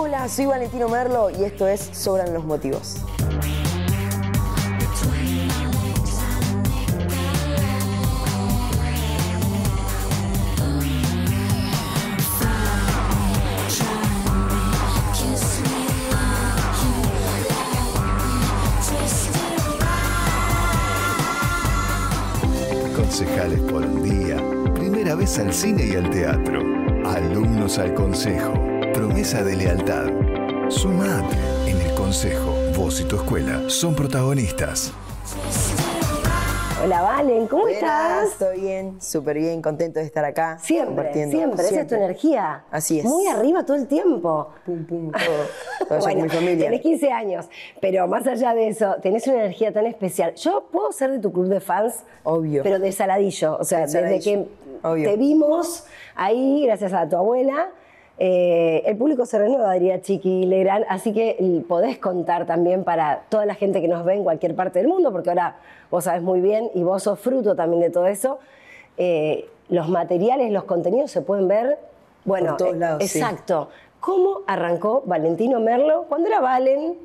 Hola, soy Valentino Merlo y esto es Sobran los Motivos. Concejales por un día, primera vez al cine y al teatro, alumnos al consejo promesa de lealtad. Sumate en el Consejo. Vos y tu escuela son protagonistas. Hola Valen, ¿cómo estás? Estoy bien, súper bien, contento de estar acá. Siempre, siempre, siempre, esa es tu energía. Así es. Muy arriba todo el tiempo. Pum, pum, todo. bueno, 15 años, pero más allá de eso, tenés una energía tan especial. Yo puedo ser de tu club de fans, obvio. Pero de Saladillo, o sea, desde que te vimos ahí, gracias a tu abuela, eh, el público se renueva, diría Chiqui Legrand, así que podés contar también para toda la gente que nos ve en cualquier parte del mundo, porque ahora vos sabés muy bien y vos sos fruto también de todo eso. Eh, los materiales, los contenidos se pueden ver, bueno, todos eh, lados, exacto. ¿Cómo arrancó Valentino Merlo cuando era Valen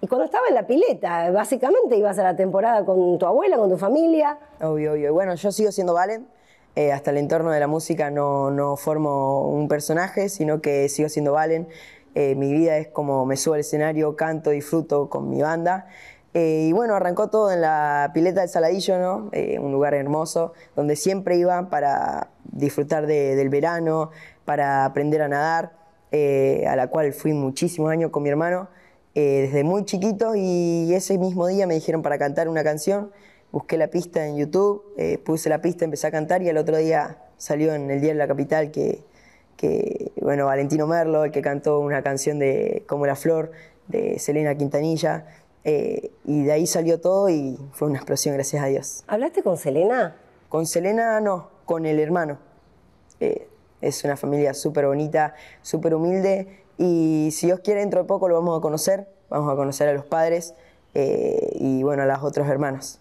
y cuando estaba en la pileta? Básicamente ibas a la temporada con tu abuela, con tu familia. Obvio, obvio. Bueno, yo sigo siendo Valen. Eh, hasta el entorno de la música no, no, formo un personaje, sino que sigo siendo Valen. Eh, mi vida es como me subo al escenario, canto, disfruto con mi banda. Eh, y bueno, arrancó todo en la pileta del Saladillo, ¿no? un lugar hermoso, donde siempre iba para disfrutar del verano, para aprender a nadar, a la cual fui muchísimos años con mi hermano, desde muy chiquito, y ese mismo día me dijeron para cantar una canción busqué la pista en YouTube, eh, puse la pista, empecé a cantar y al otro día salió en el Día de la Capital que, bueno, Valentino Merlo, el que cantó una canción de Como la Flor, de Selena Quintanilla, eh, y de ahí salió todo y fue una explosión, gracias a Dios. ¿Hablaste con Selena? Con Selena no, con el hermano. Eh, es una familia súper bonita, súper humilde y si Dios quiere dentro de poco lo vamos a conocer, vamos a conocer a los padres y bueno, a las otros hermanos.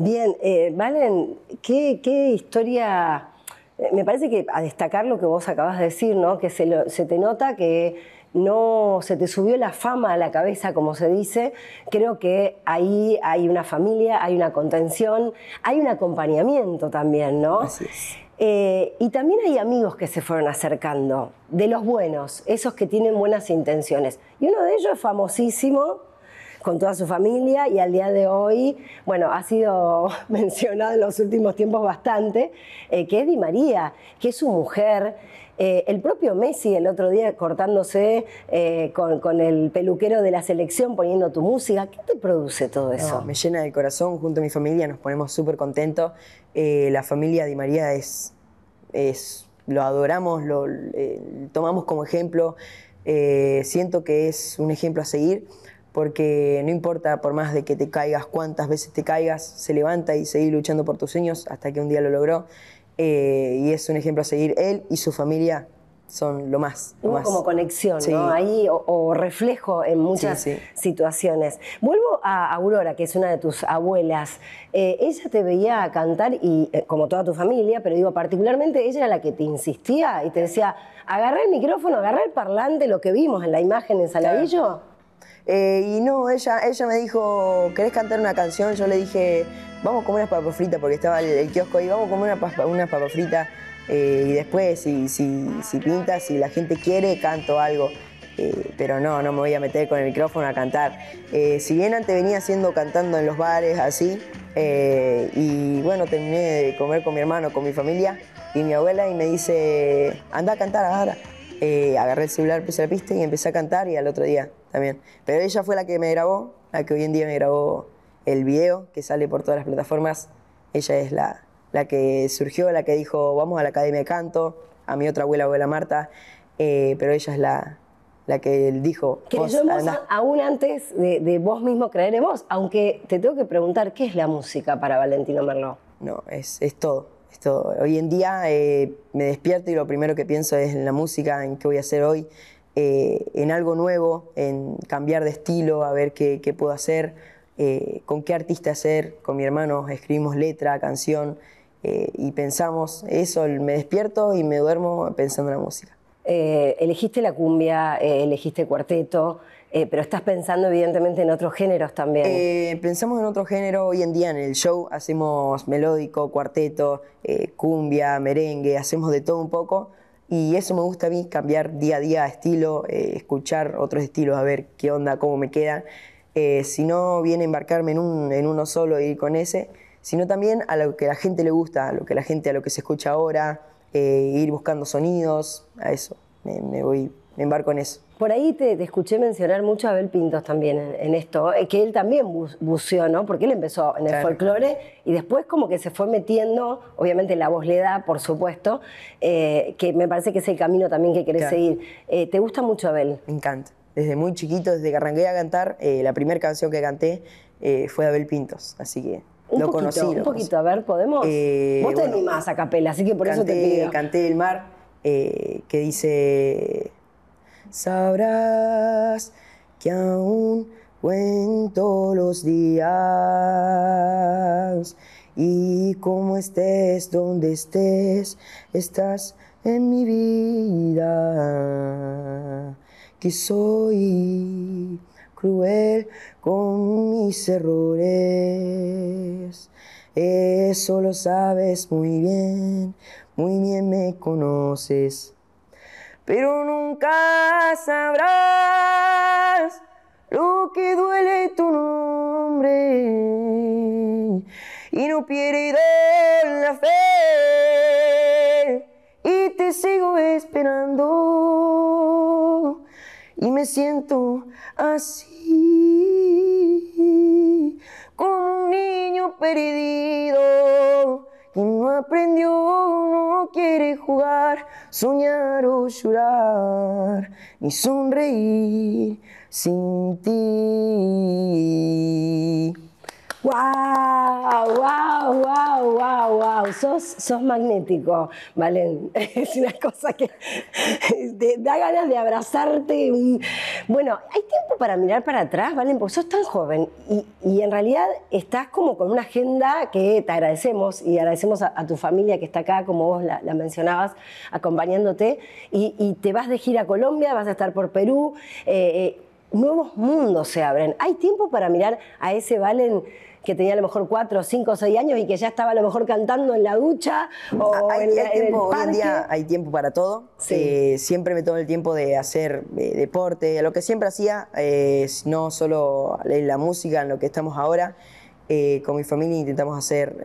Bien, eh, Valen, ¿qué, historia? Eh, me parece que a destacar lo que vos acabas de decir, ¿no? Que se, te nota que no se te subió la fama a la cabeza, como se dice, creo que ahí hay una familia, hay una contención, hay un acompañamiento también, ¿no? Así es. Eh, y también hay amigos que se fueron acercando, de los buenos, esos que tienen buenas intenciones. Y uno de ellos es famosísimo, con toda su familia y al día de hoy, bueno, ha sido mencionado en los últimos tiempos bastante, eh, que es Di María, que es su mujer. Eh, el propio Messi el otro día cortándose eh, con, el peluquero de la selección poniendo tu música, ¿qué te produce todo eso? me llena de corazón, junto a mi familia nos ponemos súper contentos. la familia Di María es, es lo adoramos, lo tomamos como ejemplo. siento que es un ejemplo a seguir porque no importa por más de que te caigas, cuántas veces te caigas, se levanta y sigue luchando por tus sueños hasta que un día lo logró. Eh, y es un ejemplo a seguir. Él y su familia son lo más. Como conexión, ¿no? Ahí o, reflejo en muchas situaciones. Vuelvo a Aurora, que es una de tus abuelas. Eh, ella te veía cantar, y eh, como toda tu familia, pero digo, particularmente ella era la que te insistía y te decía, agarra el micrófono, agarra el parlante, lo que vimos en la imagen en Saladillo. Eh, y no, ella, ella me dijo, ¿querés cantar una canción? Yo le dije, vamos a comer unas papas fritas, porque estaba el, kiosco y vamos a comer unas una papas fritas. Eh, y después, si, si, si, pinta, si la gente quiere, canto algo. Eh, pero no, no me voy a meter con el micrófono a cantar. si bien antes venía haciendo cantando en los bares, así, y bueno, terminé de comer con mi hermano, con mi familia y mi abuela, y me dice, anda a cantar ahora. Eh, agarré el celular, puse la pista y empecé a cantar y al otro día también. Pero ella fue la que me grabó, la que hoy en día me grabó el video que sale por todas las plataformas. Ella es la, la que surgió, la que dijo, vamos a la Academia de Canto, a mi otra abuela, abuela Marta, eh, pero ella es la, la que él dijo. Creyó aún antes de, vos mismo creer en vos, aunque te tengo que preguntar, ¿qué es la música para Valentino Merlot? No, es, es todo Hoy en día eh, me despierto y lo primero que pienso es en la música, en qué voy a hacer hoy, eh, en algo nuevo, en cambiar de estilo, a ver qué, puedo hacer, eh, con qué artista hacer. Con mi hermano escribimos letra, canción y pensamos eso. Me despierto y me duermo pensando en la música. elegiste la cumbia, elegiste cuarteto. Eh, pero estás pensando evidentemente en otros géneros también. Eh, pensamos en otro género hoy en día en el show, hacemos melódico, cuarteto, eh, cumbia, merengue, hacemos de todo un poco y eso me gusta a mí, cambiar día a día estilo, escuchar otros estilos, a ver qué onda, cómo me queda. si no viene embarcarme en, uno solo y ir con ese, sino también a lo que la gente le gusta, a lo que la gente, a lo que se escucha ahora, ir buscando sonidos, a eso me voy me embarco en eso. Por ahí te, escuché mencionar mucho a Abel Pintos también en, esto, eh, que él también buceó, ¿no? Porque él empezó en el folclore y después como que se fue metiendo, obviamente la voz le da, por supuesto, eh, que me parece que es el camino también que querés seguir. Eh, ¿Te gusta mucho Abel? Me encanta. Desde muy chiquito, desde que arranqué a cantar, la primera canción que canté fue Abel Pintos, así que un lo poquito, conocí. un poquito, a ver, ¿podemos? Vos tenés más a capela, así que por eso te pido. Canté El Mar, que dice sabrás que aún cuento los días y como estés donde estés, estás en mi vida, que soy cruel con mis errores. Eso lo sabes muy bien, muy bien me conoces pero nunca sabrás lo que duele tu nombre y no pierdo la fe y te sigo esperando y me siento así como un niño perdido que no aprendió no quiere jugar, soñar o llorar, ni sonreír sin ti. ¡Wow! ¡Wow! ¡Wow! ¡Wow! ¡Wow! Sos, sos magnético, vale. Es una cosa que te da ganas de abrazarte un, bueno, hay tiempo para mirar para atrás, Valen, porque sos tan joven y, en realidad estás como con una agenda que te agradecemos y agradecemos a, tu familia que está acá, como vos la, mencionabas, acompañándote. Y, te vas de gira a Colombia, vas a estar por Perú. Eh, eh, nuevos mundos se abren. Hay tiempo para mirar a ese Valen que tenía a lo mejor 4, 5, seis años y que ya estaba a lo mejor cantando en la ducha o ah, hay, en, tiempo, hay tiempo para todo. Eh, siempre me tomo el tiempo de hacer deporte, eh, deporte, lo que siempre hacía, eh, no solo en la música, en lo que estamos ahora. con mi familia intentamos hacer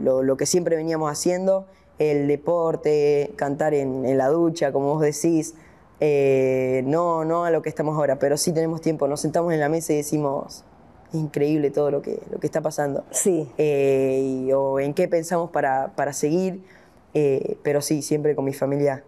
lo, que siempre veníamos haciendo, el deporte, cantar en, la ducha, como vos decís. no, no a lo que estamos ahora, pero sí tenemos tiempo. Nos sentamos en la mesa y decimos, increíble todo lo que, lo que está pasando. Sí. Eh, o en qué pensamos para, para seguir. Eh, pero sí, siempre con mi familia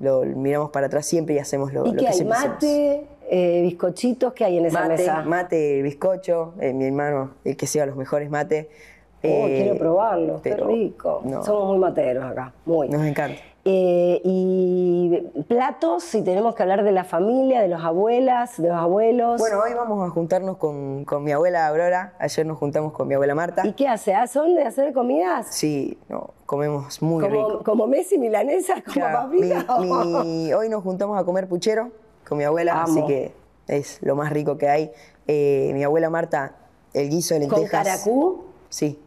lo, miramos para atrás siempre y hacemos lo, ¿Y que hay? mate, eh, bizcochitos, que hay en esa mesa? Mate, bizcocho, eh, mi hermano, el que sea los mejores mate. Oh, quiero probarlo, pero, rico. No, Somos muy materos acá, muy. Nos encanta. Eh, y platos, si tenemos que hablar de la familia, de las abuelas, de los abuelos. Bueno, hoy vamos a juntarnos con, mi abuela Aurora, ayer nos juntamos con mi abuela Marta. ¿Y qué hace? Ah, son de hacer comidas? Sí, no, comemos muy rico. Como Messi milanesa, como papita? hoy nos juntamos a comer puchero con mi abuela, así que es lo más rico que hay. Eh, mi abuela Marta, el guiso de lentejas. ¿Con caracú? Sí.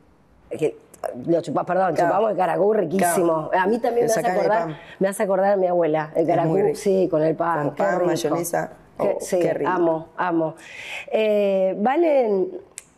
Lo chupás, perdón, chupamos el caracú riquísimo. A mí también me hace, acordar, me hace acordar a mi abuela, el caracú, sí, con el pan. pan, mayonesa. Oh, sí, qué rico. amo, amo. Eh, Valen,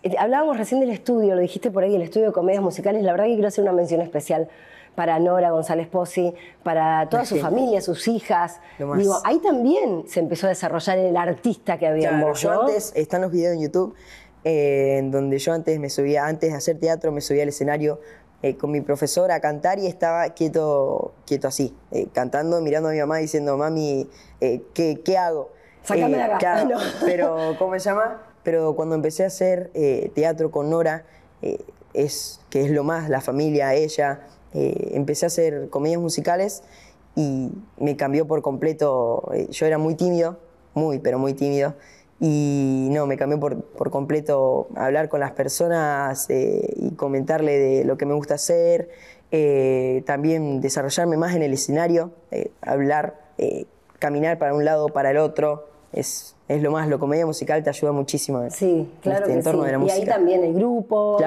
eh, hablábamos recién del estudio, lo dijiste por ahí, el estudio de comedias musicales. La verdad que quiero hacer una mención especial para Nora González Pozzi, para toda su familia, sus hijas. Digo, ahí también se empezó a desarrollar el artista que había en Yo antes, están los videos en YouTube eh, en donde yo antes me subía, antes de hacer teatro me subía al escenario eh, con mi profesora a cantar y estaba quieto, quieto así, eh, cantando, mirando a mi mamá diciendo, mami, ¿qué, ¿qué, hago? Sácame la Pero, ¿cómo se llama? Pero cuando empecé a hacer teatro con Nora, es, que es lo más, la familia, ella, empecé a hacer comedias musicales y me cambió por completo. Yo era muy tímido, muy, pero muy tímido y no, me cambió por, completo hablar con las personas eh, y comentarle de lo que me gusta hacer, eh, también desarrollarme más en el escenario, eh, hablar, caminar para un lado, para el otro, es, lo más, lo comedia musical te ayuda muchísimo en, sí, este claro de la música. Y ahí también el grupo,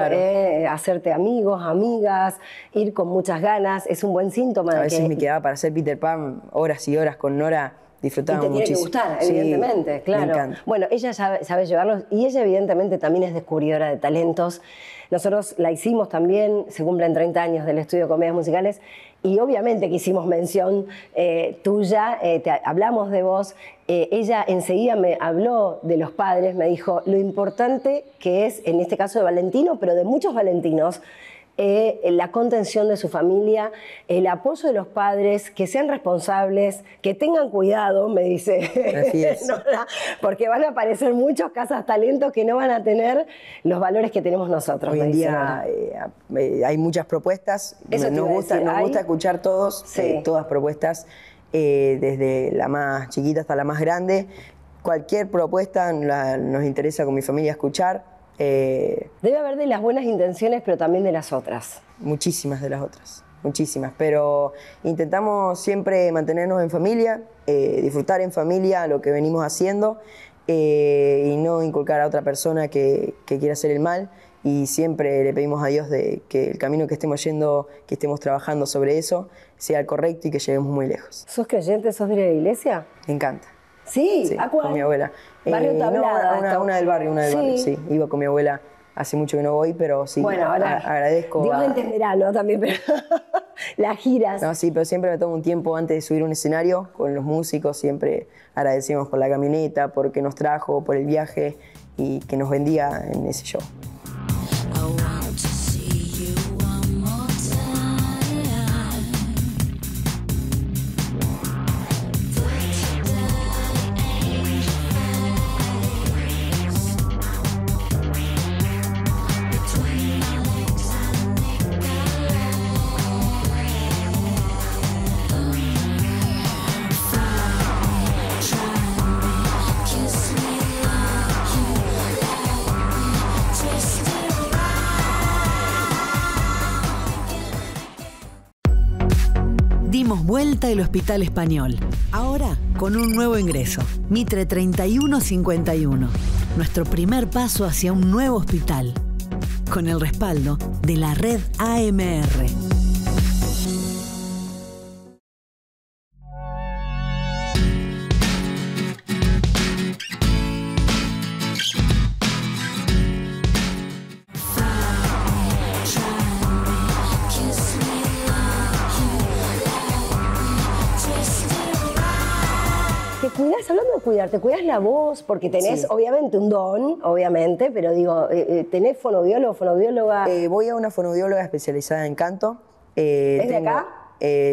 hacerte amigos, amigas, ir con muchas ganas, es un buen síntoma. A veces me quedaba para hacer Peter Pan horas y horas con Nora Disfrutando muchísimo. evidentemente, claro. bueno, ella sabe, sabe, llevarlos y ella evidentemente también es descubridora de talentos. Nosotros la hicimos también, se cumplen 30 años del estudio de comedias musicales y obviamente que hicimos mención eh, tuya, eh, hablamos de vos. Eh, ella enseguida me habló de los padres, me dijo lo importante que es, en este caso de Valentino, pero de muchos valentinos, eh, la contención de su familia, el apoyo de los padres, que sean responsables, que tengan cuidado, me dice. porque van a aparecer muchos casas talentos que no van a tener los valores que tenemos nosotros. Hoy en día eh, eh, hay muchas propuestas, nos, gusta, escuchar todos, todas propuestas. desde la más chiquita hasta la más grande, cualquier propuesta nos interesa con mi familia escuchar. Eh, Debe haber de las buenas intenciones, pero también de las otras. Muchísimas de las otras, muchísimas. Pero intentamos siempre mantenernos en familia, eh, disfrutar en familia lo que venimos haciendo eh, y no inculcar a otra persona que, quiera hacer el mal y siempre le pedimos a Dios que el camino que estemos yendo, que estemos trabajando sobre eso, sea el correcto y que lleguemos muy lejos. ¿Sos creyente? ¿Sos de la iglesia? Me encanta. Sí, sí ¿a Con mi abuela. Eh, no, una, del barrio, una del barrio, sí. Iba con mi abuela hace mucho que no voy, pero sí. Bueno, agradezco. Dios a... entenderá, También, pero. las giras. No, sí, pero siempre me tomo un tiempo antes de subir un escenario con los músicos. Siempre agradecemos por la camioneta, por que nos trajo, por el viaje y que nos vendía en ese show. del Hospital Español. Ahora con un nuevo ingreso, Mitre 3151. Nuestro primer paso hacia un nuevo hospital. Con el respaldo de la red AMR. ¿Estás hablando de cuidarte, cuidas la voz, porque tenés obviamente un don, obviamente, pero digo, eh, eh, ¿tenés fonobiólogo, fonobióloga? Eh, voy a una fonobióloga especializada en canto. ¿Es de acá?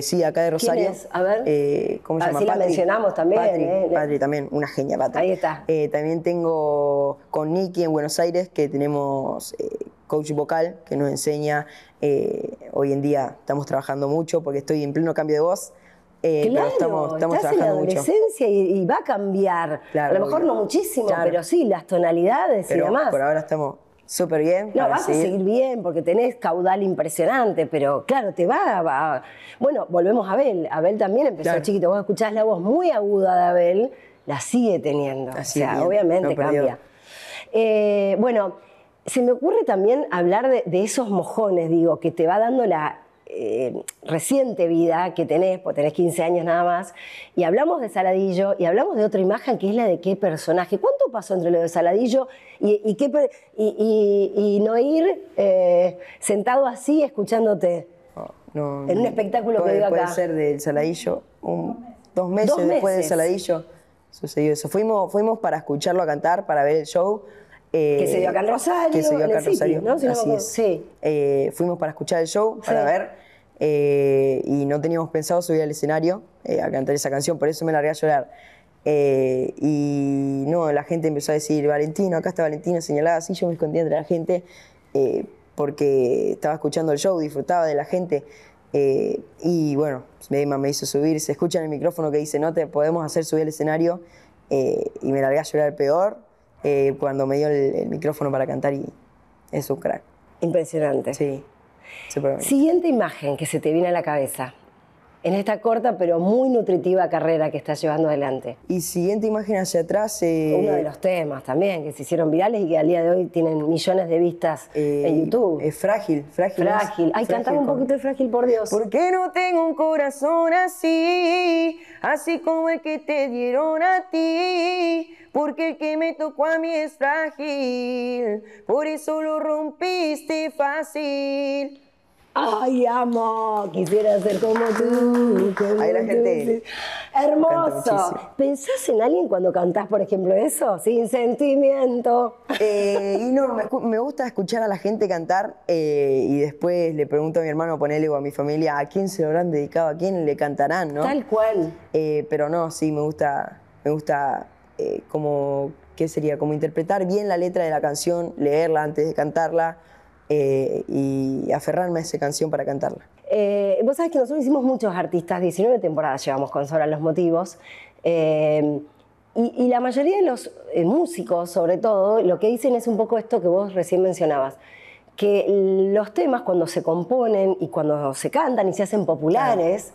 sí, acá de Rosario. ¿Quién es? A ver. ¿Cómo se ah, llama? la mencionamos también. Patri, también, una genia, Patri. Ahí está. también tengo con Nicky en Buenos Aires, que tenemos coach vocal, que nos enseña. hoy en día estamos trabajando mucho porque estoy en pleno cambio de voz. Eh, claro, estamos, estamos estás en la adolescencia Y, va a cambiar. a lo mejor no muchísimo, pero sí, las tonalidades y demás. Por ahora estamos súper bien. No, vas a seguir bien porque tenés caudal impresionante, pero claro, te va, va. Bueno, volvemos a Abel. Abel también empezó chiquito. Vos escuchás la voz muy aguda de Abel, la sigue teniendo. o sea, obviamente cambia. Eh, bueno, se me ocurre también hablar de, esos mojones, digo, que te va dando la, eh, reciente vida que tenés, porque tenés 15 años nada más, y hablamos de Saladillo y hablamos de otra imagen que es la de qué personaje. ¿Cuánto pasó entre lo de Saladillo y, qué, no ir eh, sentado así escuchándote? Ah, en un espectáculo que Puede ser de Saladillo, dos, meses después del Saladillo sucedió eso. Fuimos, fuimos para escucharlo a cantar, para ver el show eh, que se dio acá en Rosario. Que se ¿no? así Sí. Eh, fuimos para escuchar el show, para ver, eh, y no teníamos pensado subir al escenario a cantar esa canción, por eso me largué a llorar. y no, la gente empezó a decir, Valentino, acá está Valentino, señalada así, yo me escondía entre la gente porque estaba escuchando el show, disfrutaba de la gente. y bueno, Emma me hizo subir, se escucha en el micrófono que dice, no te podemos hacer subir al escenario, y me largué a llorar peor, eh, cuando me dio el, micrófono para cantar y es un crack. Impresionante. Sí. Siguiente imagen que se te viene a la cabeza en esta corta pero muy nutritiva carrera que estás llevando adelante. Y siguiente imagen hacia atrás. Eh, Uno de los temas también que se hicieron virales y que al día de hoy tienen millones de vistas eh, en YouTube. Es frágil, frágil. Frágil. Ay, cantame un poquito de frágil, por Dios. ¿Por qué no tengo un corazón así, así como el que te dieron a ti. Porque el que me tocó a mí es frágil, por eso lo rompiste fácil. Ay, amo, quisiera ser como tú. Ahí la gente. Hermoso. ¿Pensás en alguien cuando cantás, por ejemplo, eso? Sin sentimiento. Eh, y no, me, gusta escuchar a la gente cantar eh, y después le pregunto a mi hermano, ponele o a mi familia, ¿a quién se lo habrán dedicado? ¿A quién le cantarán? ¿no? Tal cual. Eh, pero no, sí, me gusta, me gusta como, ¿qué sería? Como interpretar bien la letra de la canción, leerla antes de cantarla eh, y aferrarme a esa canción para cantarla. Eh, vos sabés que nosotros hicimos muchos artistas, 19 temporadas llevamos con Sora los motivos. Eh, y, la mayoría de los músicos, sobre todo, lo que dicen es un poco esto que vos recién mencionabas, que los temas cuando se componen y cuando se cantan y se hacen populares,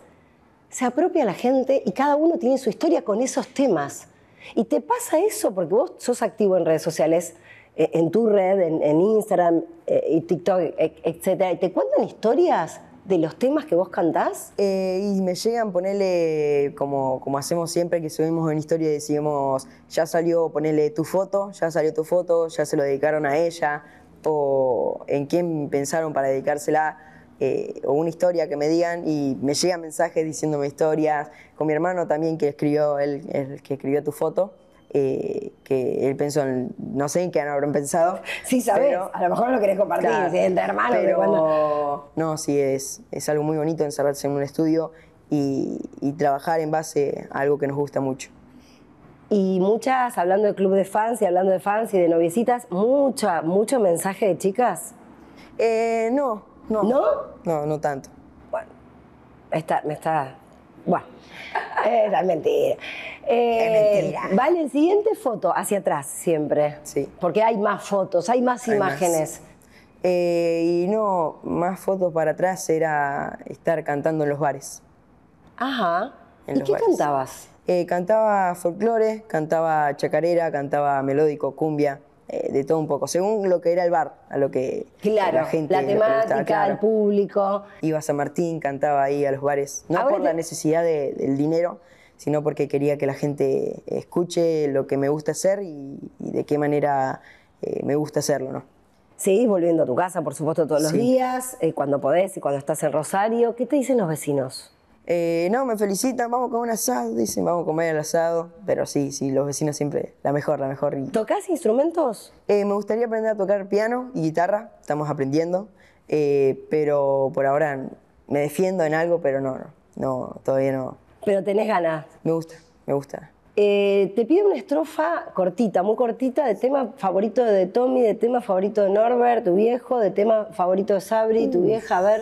se apropia la gente y cada uno tiene su historia con esos temas. Y te pasa eso porque vos sos activo en redes sociales eh, en tu red, en, Instagram eh, TikTok, e, etcétera, te cuentan historias de los temas que vos cantás? Eh, y me llegan ponerle, como, hacemos siempre, que subimos una historia y decimos, ya salió, ponerle tu foto, ya salió tu foto, ya se lo dedicaron a ella, o en quién pensaron para dedicársela, o una historia que me digan, y me llegan mensajes diciéndome historias, con mi hermano también que escribió, el que escribió tu foto. Eh, que él pensó, en, no sé en qué habrán pensado. Sí, sabes, a lo mejor lo querés compartir, claro, si Pero, no, sí, es, es algo muy bonito encerrarse en un estudio y, trabajar en base a algo que nos gusta mucho y muchas, hablando de club de fans y hablando de fans y de noviecitas, mucha, mucho mensaje de chicas. Eh, no, no. ¿No? No, no tanto. Bueno, me está bueno, eh, es mentira. Eh, mentira. Vale, siguiente foto, hacia atrás siempre. Sí. Porque hay más fotos, hay más imágenes. Eh, y no, más fotos para atrás era estar cantando en los bares. Ajá. ¿Y qué cantabas? cantaba folclore, cantaba chacarera, cantaba melódico, cumbia. Eh, de todo un poco, según lo que era el bar, a lo que la gente. La temática, el público. Iba a San Martín, cantaba ahí a los bares, no por la necesidad del dinero, sino porque quería que la gente escuche lo que me gusta hacer y, de qué manera eh, me gusta hacerlo, ¿no? Seguís volviendo a tu casa, por supuesto, todos los días, eh, cuando podés y cuando estás en Rosario. ¿Qué te dicen los vecinos? Eh, no, me felicitan, vamos con un asado, dicen, vamos a comer el asado. Pero sí, sí, los vecinos siempre, la mejor, la mejor. ¿Tocás instrumentos? Eh, me gustaría aprender a tocar piano y guitarra, estamos aprendiendo. Eh, pero por ahora me defiendo en algo, pero no, no, todavía no. Pero tenés ganas. Me gusta, me gusta. te pido una estrofa cortita, muy cortita, de tema favorito de Tommy, de tema favorito de Norbert, tu viejo, de tema favorito de Sabri, tu uh. vieja, a ver.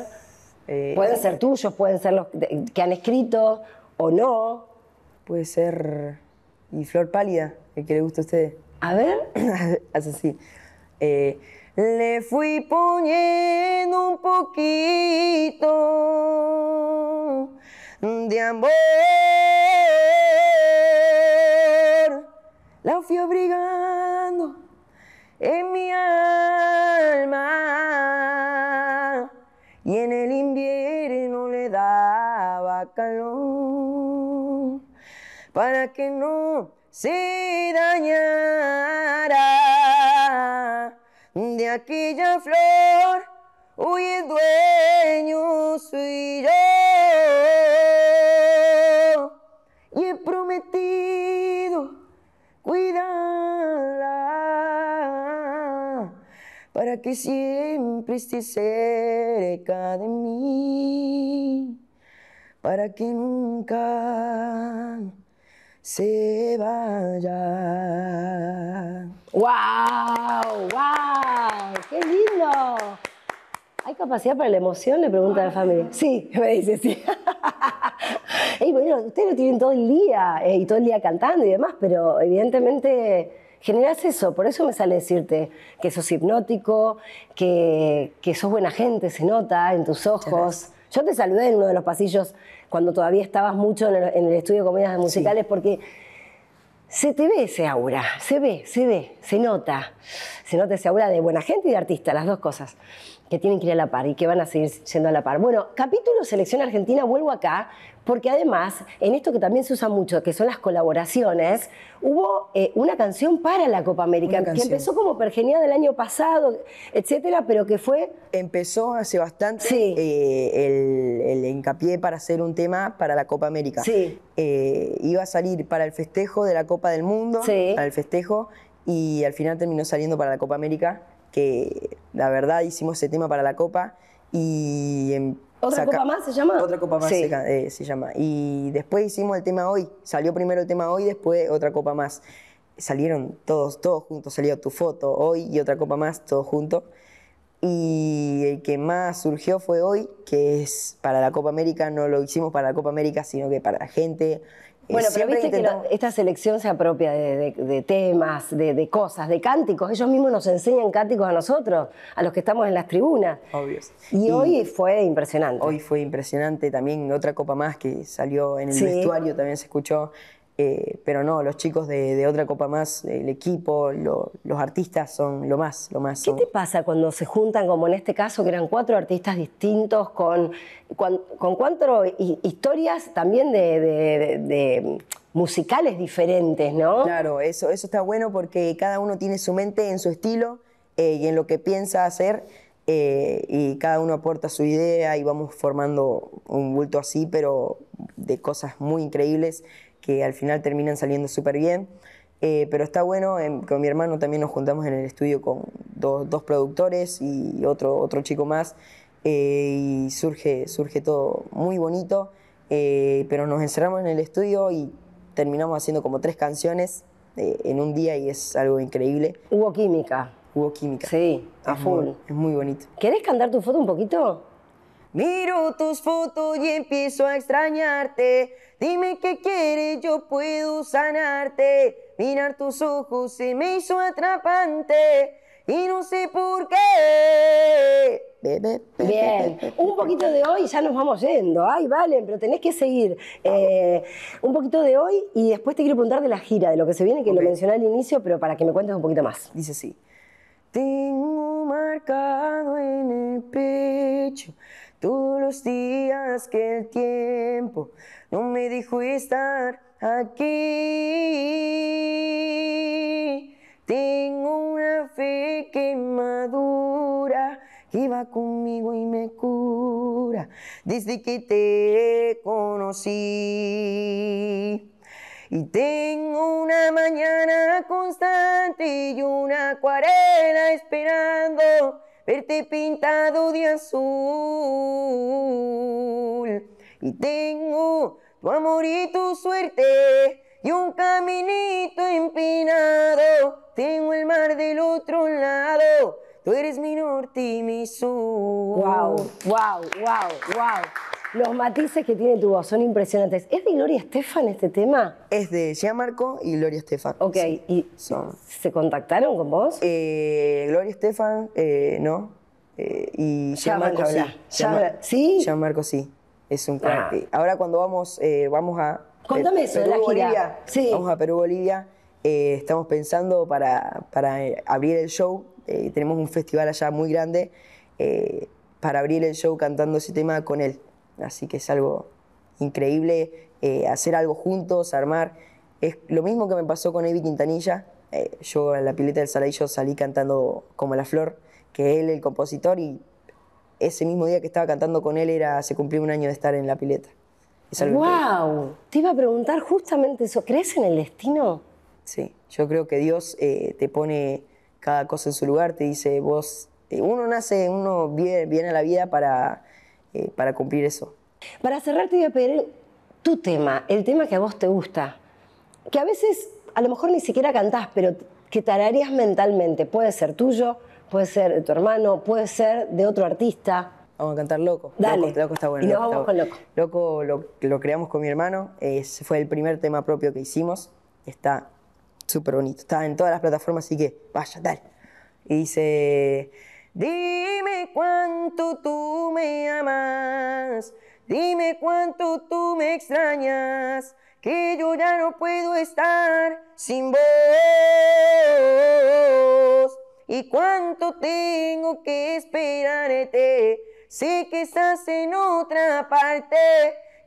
Eh, pueden eh, ser tuyos, pueden ser los que han escrito o no. Puede ser. Y Flor Pálida, el que le gusta a ustedes. A ver. así. Eh, le fui poniendo un poquito de amor. La fui abrigando. para que no se dañara de aquella flor. Hoy el dueño soy yo y he prometido cuidarla para que siempre esté cerca de mí, para que nunca se vaya. ¡Wow! ¡Wow! ¡Qué lindo! ¿Hay capacidad para la emoción? Le pregunta la familia. Sí, me dice, sí. ustedes lo tienen todo el día eh, y todo el día cantando y demás, pero evidentemente generas eso. Por eso me sale decirte que sos hipnótico, que, que sos buena gente, se nota en tus ojos. Yo te saludé en uno de los pasillos cuando todavía estabas mucho en el, estudio de comedias musicales, porque se te ve ese aura, se ve, se ve, se nota. Se nota ese aura de buena gente y de artista, las dos cosas que tienen que ir a la par y que van a seguir yendo a la par. Bueno, capítulo Selección Argentina, vuelvo acá, porque además, en esto que también se usa mucho, que son las colaboraciones, hubo eh, una canción para la Copa América, que empezó como pergenia del año pasado, etcétera, pero que fue... Empezó hace bastante eh, el, hincapié para hacer un tema para la Copa América. Sí. Eh, iba a salir para el festejo de la Copa del Mundo, al festejo, y al final terminó saliendo para la Copa América que la verdad hicimos ese tema para la copa y... Em, ¿Otra copa más se llama? Otra copa más eh, se, llama. Y después hicimos el tema hoy, salió primero el tema hoy, después otra copa más. Salieron todos, todos juntos, salió tu foto hoy y otra copa más, todos juntos y el que más surgió fue hoy, que es para la Copa América, no lo hicimos para la Copa América, sino que para la gente. Eh, bueno, pero viste que esta selección se apropia de, temas, de, cosas, de cánticos. Ellos mismos nos enseñan cánticos a nosotros, a los que estamos en las tribunas. Obvio. Y, hoy fue impresionante. Hoy fue impresionante también otra copa más que salió en el vestuario, también se escuchó eh, pero no, los chicos de, otra copa más, el equipo, los artistas son lo más, lo más. ¿Qué te pasa cuando se juntan, como en este caso, que eran cuatro artistas distintos, con, con, cuatro historias también de, musicales diferentes, ¿no? Claro, eso, eso está bueno porque cada uno tiene su mente en su estilo eh, y en lo que piensa hacer. Eh, y cada uno aporta su idea y vamos formando un bulto así, pero de cosas muy increíbles que al final terminan saliendo súper bien. Eh, pero está bueno, em, con mi hermano también nos juntamos en el estudio con dos productores y otro, otro chico más. Eh, y surge, surge todo muy bonito, eh, pero nos encerramos en el estudio y terminamos haciendo como tres canciones en un día y es algo increíble. Hubo química. Hubo química. Sí, a full. es muy bonito. ¿Querés cantar tu foto un poquito? Miro tus fotos y empiezo a extrañarte. Dime qué quieres, yo puedo sanarte. Mirar tus ojos se me hizo atrapante y no sé por qué. Bien, un poquito de hoy ya nos vamos yendo. Ay, Valen, pero tenés que seguir. Eh, un poquito de hoy y después te quiero preguntar de la gira, de lo que se viene, que lo mencioné al inicio, pero para que me cuentes un poquito más. Dice así. Tengo marcado en el pecho todos los días que el tiempo no me dijo estar aquí. Tengo una fe que madura, que va conmigo y me cura desde que te conocí. Y tengo una mañana constante y una acuarela esperando verte pintado de azul. Y tengo tu amor y tu suerte y un caminito empinado. Tengo el mar del otro lado. Tú eres mi norte y mi sur. Wow, wow, wow, wow. Los matices que tiene tu voz son impresionantes. ¿Es de Gloria Estefan este tema? Es de Gianmarco y Gloria Estefan. Ok, ¿y se contactaron con vos? Eh, Gloria Estefan, eh, no. Eh, y Gianmarco sí. ¿Sí? Gianmarco sí. Es un ah. Ahora cuando vamos, a... Perú, Bolivia. Vamos a Perú, Bolivia. estamos pensando para, para, abrir el show. tenemos un festival allá muy grande para abrir el show cantando ese tema con él. Así que es algo increíble eh, hacer algo juntos, armar. Es lo mismo que me pasó con Evi Quintanilla. Eh, yo en la pileta del Saladillo salí cantando Como la Flor, que él, el compositor, y ese mismo día que estaba cantando con él era se cumplió un año de estar en la pileta. ¡Wow! Te iba a preguntar justamente eso. ¿Crees en el destino? Sí, yo creo que Dios eh, te pone cada cosa en su lugar, te dice, vos, uno nace, uno viene a la vida para eh, para cumplir eso. Para cerrar te voy tu tema, el tema que a vos te gusta, que a veces a lo mejor ni siquiera cantás, pero que tararías mentalmente. Puede ser tuyo, puede ser de tu hermano, puede ser de otro artista. Vamos a cantar Loco. Dale. Loco, está bueno. Loco. lo, creamos con mi hermano. fue el primer tema propio que hicimos. Está súper bonito. Está en todas las plataformas, así que vaya, dale. Y dice... Dime cuánto tú me amas, dime cuánto tú me extrañas, que yo ya no puedo estar sin vos. Y cuánto tengo que esperarte, sé que estás en otra parte,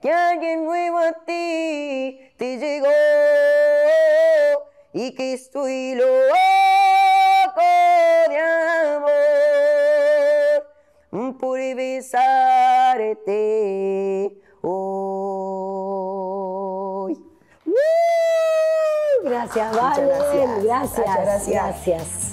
que alguien nuevo a ti te llegó y que estoy loco de amor y besarte hoy. ¡Woo! Gracias, Valen. Gracias. Gracias. gracias. gracias.